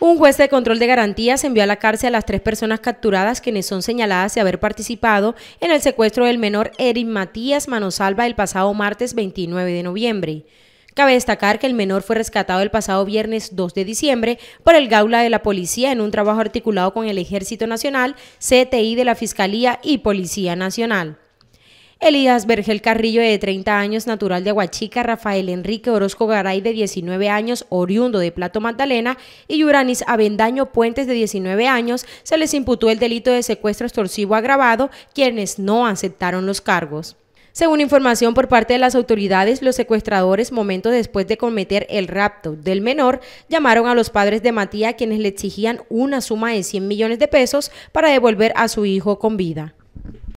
Un juez de control de garantías envió a la cárcel a las tres personas capturadas quienes son señaladas de haber participado en el secuestro del menor Erin Matías Manosalva el pasado martes 29 de noviembre. Cabe destacar que el menor fue rescatado el pasado viernes 2 de diciembre por el Gaula de la Policía en un trabajo articulado con el Ejército Nacional, CTI de la Fiscalía y Policía Nacional. Elías Vergel Carrillo, de 30 años, natural de Huachica, Rafael Enrique Orozco Garay, de 19 años, oriundo de Plato Magdalena, y Yuranis Avendaño Puentes, de 19 años, se les imputó el delito de secuestro extorsivo agravado, quienes no aceptaron los cargos. Según información por parte de las autoridades, los secuestradores, momentos después de cometer el rapto del menor, llamaron a los padres de Matías, quienes le exigían una suma de 100 millones de pesos para devolver a su hijo con vida.